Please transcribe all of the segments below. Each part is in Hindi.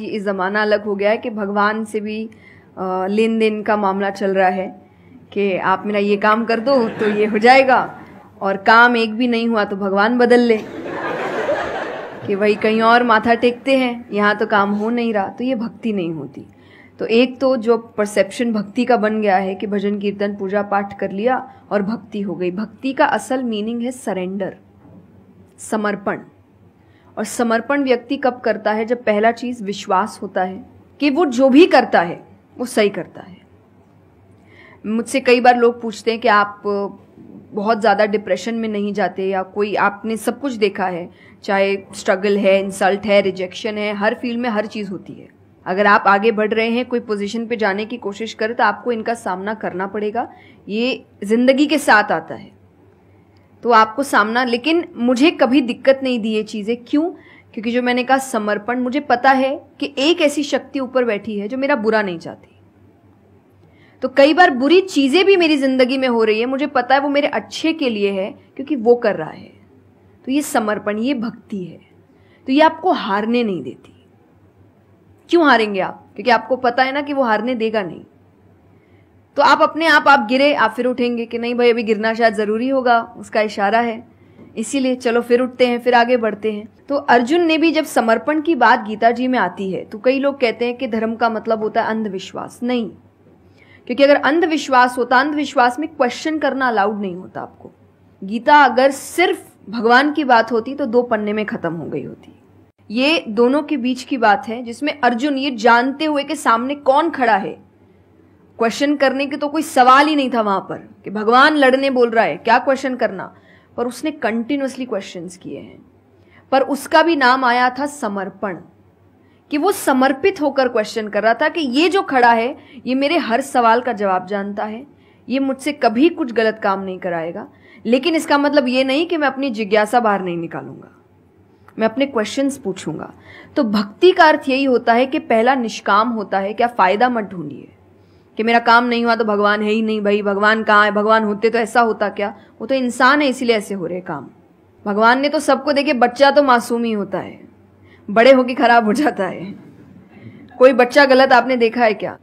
इस ज़माना अलग हो गया है कि भगवान से भी लेन देन का मामला चल रहा है कि आप मेरा ये काम कर दो तो ये हो जाएगा और काम एक भी नहीं हुआ तो भगवान बदल ले कि वही कहीं और माथा टेकते हैं यहाँ तो काम हो नहीं रहा तो ये भक्ति नहीं होती तो एक तो जो परसेप्शन भक्ति का बन गया है कि भजन कीर्तन पूजा पाठ कर लिया और भक्ति हो गई भक्ति का असल मीनिंग है सरेंडर समर्पण और समर्पण व्यक्ति कब करता है जब पहला चीज विश्वास होता है कि वो जो भी करता है वो सही करता है मुझसे कई बार लोग पूछते हैं कि आप बहुत ज़्यादा डिप्रेशन में नहीं जाते या कोई आपने सब कुछ देखा है चाहे स्ट्रगल है इंसल्ट है रिजेक्शन है हर फील्ड में हर चीज़ होती है अगर आप आगे बढ़ रहे हैं कोई पोजीशन पे जाने की कोशिश करें तो आपको इनका सामना करना पड़ेगा ये ज़िंदगी के साथ आता है तो आपको सामना लेकिन मुझे कभी दिक्कत नहीं दी ये चीज़ें क्यों क्योंकि जो मैंने कहा समर्पण मुझे पता है कि एक ऐसी शक्ति ऊपर बैठी है जो मेरा बुरा नहीं चाहती तो कई बार बुरी चीज़ें भी मेरी ज़िंदगी में हो रही है मुझे पता है वो मेरे अच्छे के लिए है क्योंकि वो कर रहा है तो ये समर्पण ये भक्ति है तो ये आपको हारने नहीं देती क्यों हारेंगे आप क्योंकि आपको पता है ना कि वो हारने देगा नहीं तो आप अपने आप आप गिरे आप फिर उठेंगे कि नहीं भाई अभी गिरना शायद ज़रूरी होगा उसका इशारा है इसीलिए चलो फिर उठते हैं फिर आगे बढ़ते हैं तो अर्जुन ने भी जब समर्पण की बात गीता जी में आती है तो कई लोग कहते हैं कि धर्म का मतलब होता है अंधविश्वास नहीं क्योंकि अगर अंधविश्वास होता अंधविश्वास में क्वेश्चन करना अलाउड नहीं होता आपको गीता अगर सिर्फ भगवान की बात होती तो दो पन्ने में खत्म हो गई होती ये दोनों के बीच की बात है जिसमें अर्जुन ये जानते हुए कि सामने कौन खड़ा है क्वेश्चन करने के तो कोई सवाल ही नहीं था वहां पर कि भगवान लड़ने बोल रहा है क्या क्वेश्चन करना पर उसने कंटिन्यूसली क्वेश्चन किए हैं पर उसका भी नाम आया था समर्पण कि वो समर्पित होकर क्वेश्चन कर रहा था कि ये जो खड़ा है ये मेरे हर सवाल का जवाब जानता है ये मुझसे कभी कुछ गलत काम नहीं कराएगा लेकिन इसका मतलब ये नहीं कि मैं अपनी जिज्ञासा बाहर नहीं निकालूंगा मैं अपने क्वेश्चंस पूछूंगा तो भक्ति का अर्थ यही होता है कि पहला निष्काम होता है क्या फ़ायदा मत ढूंढिए कि मेरा काम नहीं हुआ तो भगवान है ही नहीं भाई भगवान कहाँ है भगवान होते तो ऐसा होता क्या वो तो इंसान है इसीलिए ऐसे हो रहे काम भगवान ने तो सबको देखे बच्चा तो मासूम ही होता है बड़े होके खराब हो जाता है कोई बच्चा गलत आपने देखा है क्या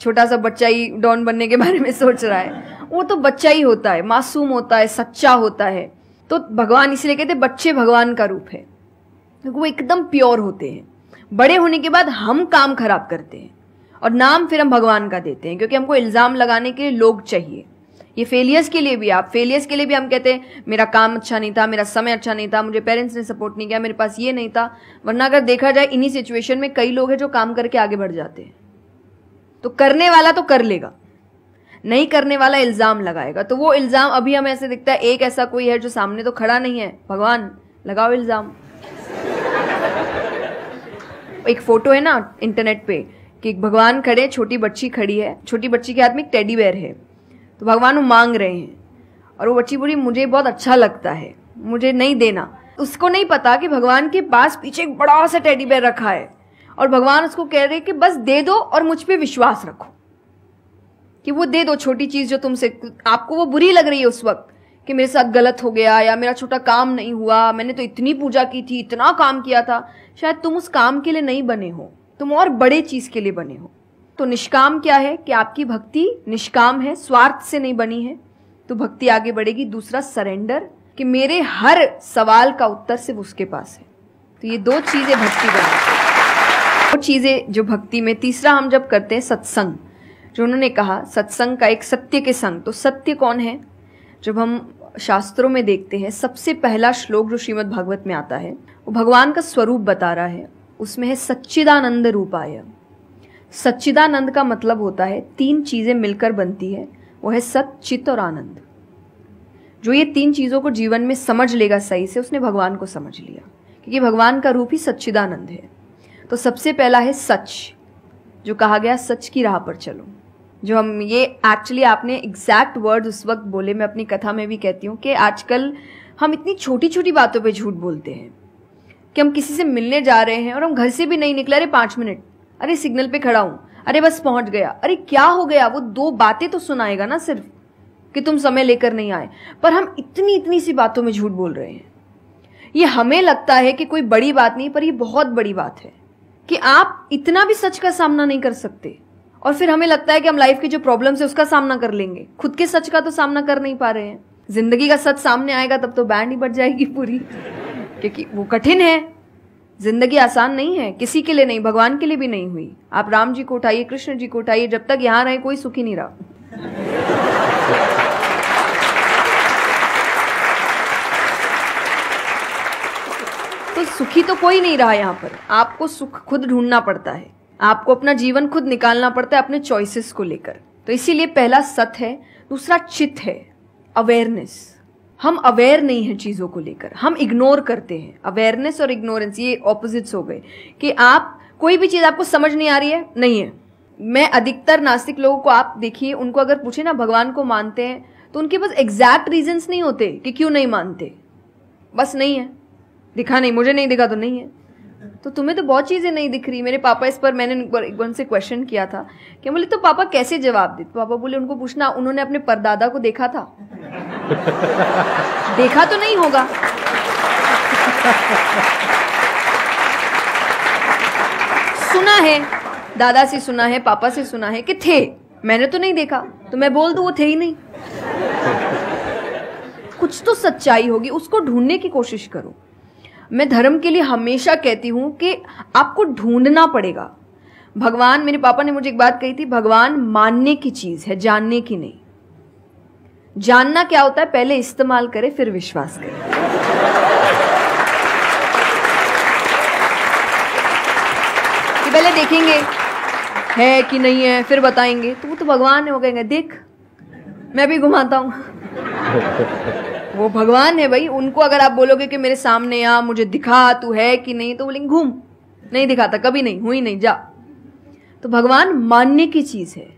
छोटा सा बच्चा ही डॉन बनने के बारे में सोच रहा है वो तो बच्चा ही होता है मासूम होता है सच्चा होता है तो भगवान इसलिए कहते बच्चे भगवान का रूप है तो वो एकदम प्योर होते हैं बड़े होने के बाद हम काम खराब करते हैं और नाम फिर हम भगवान का देते हैं क्योंकि हमको इल्ज़ाम लगाने के लिए लोग चाहिए ये फेलियर्स के लिए भी आप फेलियर्स के लिए भी हम कहते हैं मेरा काम अच्छा नहीं था मेरा समय अच्छा नहीं था मुझे पेरेंट्स ने सपोर्ट नहीं किया मेरे पास ये नहीं था वरना अगर देखा जाए इन्हीं सिचुएशन में कई लोग हैं जो काम करके आगे बढ़ जाते हैं तो करने वाला तो कर लेगा नहीं करने वाला इल्ज़ाम लगाएगा तो वो इल्ज़ाम अभी हमें ऐसे दिखता है एक ऐसा कोई है जो सामने तो खड़ा नहीं है भगवान लगाओ इल्ज़ाम एक फोटो है ना इंटरनेट पे कि एक भगवान खड़े छोटी बच्ची खड़ी है छोटी बच्ची के हाथ में एक टेडी बेयर है तो भगवान वो मांग रहे हैं और वो बच्ची बोली मुझे बहुत अच्छा लगता है मुझे नहीं देना उसको नहीं पता कि भगवान के पास पीछे एक बड़ा सा टेडी बेयर रखा है और भगवान उसको कह रहे हैं कि बस दे दो और मुझ पर विश्वास रखो कि वो दे दो छोटी चीज़ जो तुमसे आपको वो बुरी लग रही है उस वक्त कि मेरे साथ गलत हो गया या मेरा छोटा काम नहीं हुआ मैंने तो इतनी पूजा की थी इतना काम किया था शायद तुम उस काम के लिए नहीं बने हो तुम और बड़े चीज के लिए बने हो तो निष्काम क्या है कि आपकी भक्ति निष्काम है स्वार्थ से नहीं बनी है तो भक्ति आगे बढ़ेगी दूसरा सरेंडर कि मेरे हर सवाल का उत्तर सिर्फ उसके पास है तो ये दो चीजें भक्ति बन दो चीजें जो भक्ति में तीसरा हम जब करते हैं सत्संग जो उन्होंने कहा सत्संग का एक सत्य के संग तो सत्य कौन है जब हम शास्त्रों में देखते हैं सबसे पहला श्लोक जो श्रीमद् भागवत में आता है वो भगवान का स्वरूप बता रहा है उसमें है सच्चिदानंद रूपाय सच्चिदानंद का मतलब होता है तीन चीज़ें मिलकर बनती है वो है सत चित और आनंद जो ये तीन चीज़ों को जीवन में समझ लेगा सही से उसने भगवान को समझ लिया क्योंकि भगवान का रूप ही सच्चिदानंद है तो सबसे पहला है सच जो कहा गया सच की राह पर चलो जो हम ये एक्चुअली आपने एग्जैक्ट वर्ड उस वक्त बोले मैं अपनी कथा में भी कहती हूँ कि आजकल हम इतनी छोटी छोटी बातों पे झूठ बोलते हैं कि हम किसी से मिलने जा रहे हैं और हम घर से भी नहीं निकले अरे पाँच मिनट अरे सिग्नल पे खड़ा हूँ अरे बस पहुँच गया अरे क्या हो गया वो दो बातें तो सुनाएगा ना सिर्फ कि तुम समय लेकर नहीं आए पर हम इतनी इतनी सी बातों में झूठ बोल रहे हैं ये हमें लगता है कि कोई बड़ी बात नहीं पर ये बहुत बड़ी बात है कि आप इतना भी सच का सामना नहीं कर सकते और फिर हमें लगता है कि हम लाइफ की जो प्रॉब्लम्स है उसका सामना कर लेंगे खुद के सच का तो सामना कर नहीं पा रहे हैं जिंदगी का सच सामने आएगा तब तो बैंड ही बढ़ जाएगी पूरी क्योंकि वो कठिन है जिंदगी आसान नहीं है किसी के लिए नहीं भगवान के लिए भी नहीं हुई आप राम जी को उठाइए कृष्ण जी को उठाइए जब तक यहाँ रहे कोई सुखी नहीं रहा तो सुखी तो कोई नहीं रहा यहाँ पर आपको सुख खुद ढूंढना पड़ता है आपको अपना जीवन खुद निकालना पड़ता है अपने चॉइसेस को लेकर तो इसीलिए पहला सत है दूसरा चित है अवेयरनेस हम अवेयर नहीं हैं चीज़ों को लेकर हम इग्नोर करते हैं अवेयरनेस और इग्नोरेंस ये ऑपोजिट्स हो गए कि आप कोई भी चीज़ आपको समझ नहीं आ रही है नहीं है मैं अधिकतर नास्तिक लोगों को आप देखिए उनको अगर पूछे ना भगवान को मानते हैं तो उनके पास एग्जैक्ट रीजंस नहीं होते कि क्यों नहीं मानते बस नहीं है दिखा नहीं मुझे नहीं दिखा तो नहीं है तो तुम्हें तो बहुत चीज़ें नहीं दिख रही मेरे पापा इस पर मैंने एक बार उनसे क्वेश्चन किया था कि बोले तो पापा कैसे जवाब दे तो पापा बोले उनको पूछना उन्होंने अपने परदादा को देखा था देखा तो नहीं होगा सुना है दादा से सुना है पापा से सुना है कि थे मैंने तो नहीं देखा तो मैं बोल दू वो थे ही नहीं कुछ तो सच्चाई होगी उसको ढूंढने की कोशिश करो मैं धर्म के लिए हमेशा कहती हूं कि आपको ढूंढना पड़ेगा भगवान मेरे पापा ने मुझे एक बात कही थी भगवान मानने की चीज़ है जानने की नहीं जानना क्या होता है पहले इस्तेमाल करें फिर विश्वास करें कि पहले देखेंगे है कि नहीं है फिर बताएंगे तो वो तो भगवान है वो कहेंगे देख मैं भी घुमाता हूँ वो भगवान है भाई उनको अगर आप बोलोगे कि मेरे सामने आ मुझे दिखा तू है कि नहीं तो बोलेंगे घूम नहीं दिखाता कभी नहीं हुई नहीं जा तो भगवान मानने की चीज है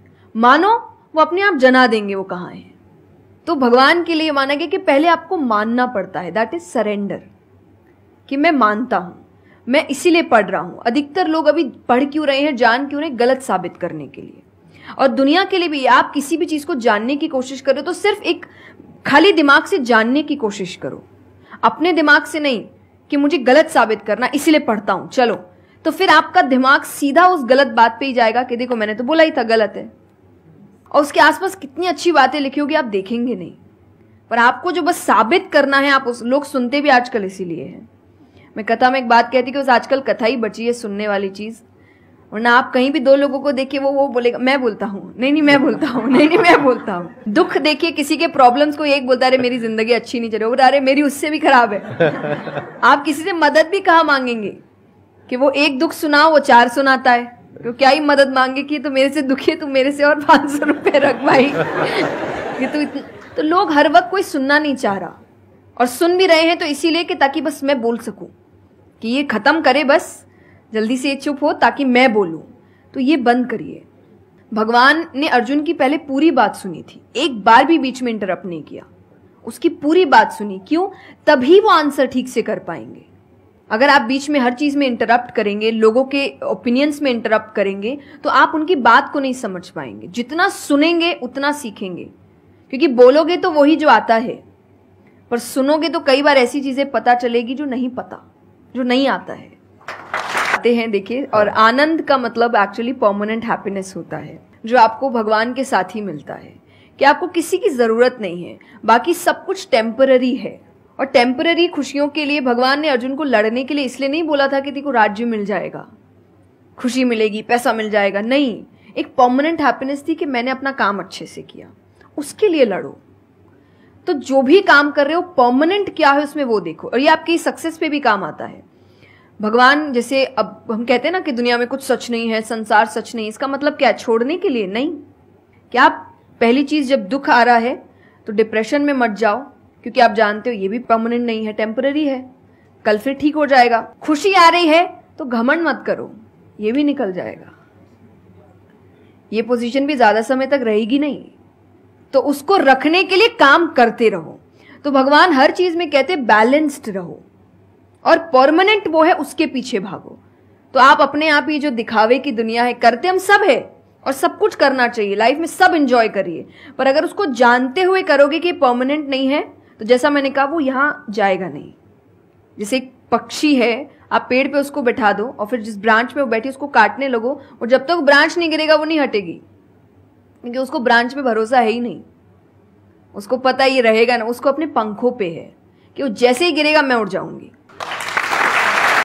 मानो वो अपने आप जना देंगे वो कहाँ है तो भगवान के लिए माना गया कि पहले आपको मानना पड़ता है दैट इज सरेंडर कि मैं मानता हूँ मैं इसीलिए पढ़ रहा हूँ अधिकतर लोग अभी पढ़ क्यों रहे हैं जान क्यों रहे गलत साबित करने के लिए और दुनिया के लिए भी आप किसी भी चीज़ को जानने की कोशिश करो तो सिर्फ एक खाली दिमाग से जानने की कोशिश करो अपने दिमाग से नहीं कि मुझे गलत साबित करना इसीलिए पढ़ता हूँ चलो तो फिर आपका दिमाग सीधा उस गलत बात पे ही जाएगा कि देखो मैंने तो बोला ही था गलत है और उसके आसपास कितनी अच्छी बातें लिखी होगी आप देखेंगे नहीं पर आपको जो बस साबित करना है आप उस लोग सुनते भी आजकल इसीलिए हैं मैं कथा में एक बात कहती कि बस आजकल कथा ही बची है सुनने वाली चीज़ वरना आप कहीं भी दो लोगों को देखिए वो वो बोलेगा मैं बोलता हूँ नहीं नहीं मैं बोलता हूँ नहीं नहीं मैं बोलता हूँ दुख देखिए किसी के प्रॉब्लम्स को एक बोलता अरे मेरी जिंदगी अच्छी नहीं चल रही अरे मेरी उससे भी खराब है आप किसी से मदद भी कहाँ मांगेंगे कि वो एक दुख सुनाओ वो चार सुनाता है तो क्या ही मदद मांगे कि तो मेरे से दुखी तू मेरे से और पाँच सौ रुपये रख भाई ये तू तो इतन... तो लोग हर वक्त कोई सुनना नहीं चाह रहा और सुन भी रहे हैं तो इसीलिए कि ताकि बस मैं बोल सकूं कि ये ख़त्म करे बस जल्दी से ये चुप हो ताकि मैं बोलूं तो ये बंद करिए भगवान ने अर्जुन की पहले पूरी बात सुनी थी एक बार भी बीच में इंटरप्ट नहीं किया उसकी पूरी बात सुनी क्यों तभी वो आंसर ठीक से कर पाएंगे अगर आप बीच में हर चीज़ में इंटरप्ट करेंगे लोगों के ओपिनियंस में इंटरप्ट करेंगे तो आप उनकी बात को नहीं समझ पाएंगे जितना सुनेंगे उतना सीखेंगे क्योंकि बोलोगे तो वही जो आता है पर सुनोगे तो कई बार ऐसी चीज़ें पता चलेगी जो नहीं पता जो नहीं आता है आते हैं देखिए और हाँ। आनंद का मतलब एक्चुअली परमानेंट हैप्पीनेस होता है जो आपको भगवान के साथ ही मिलता है कि आपको किसी की ज़रूरत नहीं है बाकी सब कुछ टेम्पररी है और टेम्पररी खुशियों के लिए भगवान ने अर्जुन को लड़ने के लिए इसलिए नहीं बोला था कि तेको राज्य मिल जाएगा खुशी मिलेगी पैसा मिल जाएगा नहीं एक परमानेंट हैप्पीनेस थी कि मैंने अपना काम अच्छे से किया उसके लिए लड़ो तो जो भी काम कर रहे हो परमानेंट क्या है उसमें वो देखो और ये आपकी सक्सेस पे भी काम आता है भगवान जैसे अब हम कहते हैं ना कि दुनिया में कुछ सच नहीं है संसार सच नहीं इसका मतलब क्या है छोड़ने के लिए नहीं क्या पहली चीज जब दुख आ रहा है तो डिप्रेशन में मत जाओ क्योंकि आप जानते हो ये भी परमानेंट नहीं है टेम्पररी है कल फिर ठीक हो जाएगा खुशी आ रही है तो घमंड मत करो ये भी निकल जाएगा ये पोजीशन भी ज़्यादा समय तक रहेगी नहीं तो उसको रखने के लिए काम करते रहो तो भगवान हर चीज़ में कहते बैलेंस्ड रहो और परमानेंट वो है उसके पीछे भागो तो आप अपने आप ही जो दिखावे की दुनिया है करते हम सब है और सब कुछ करना चाहिए लाइफ में सब इंजॉय करिए पर अगर उसको जानते हुए करोगे कि परमानेंट नहीं है तो जैसा मैंने कहा वो यहाँ जाएगा नहीं जैसे एक पक्षी है आप पेड़ पे उसको बैठा दो और फिर जिस ब्रांच में वो बैठी उसको काटने लगो और जब तक तो ब्रांच नहीं गिरेगा वो नहीं हटेगी क्योंकि उसको ब्रांच पे भरोसा है ही नहीं उसको पता ये रहेगा ना उसको अपने पंखों पे है कि वो जैसे ही गिरेगा मैं उड़ जाऊंगी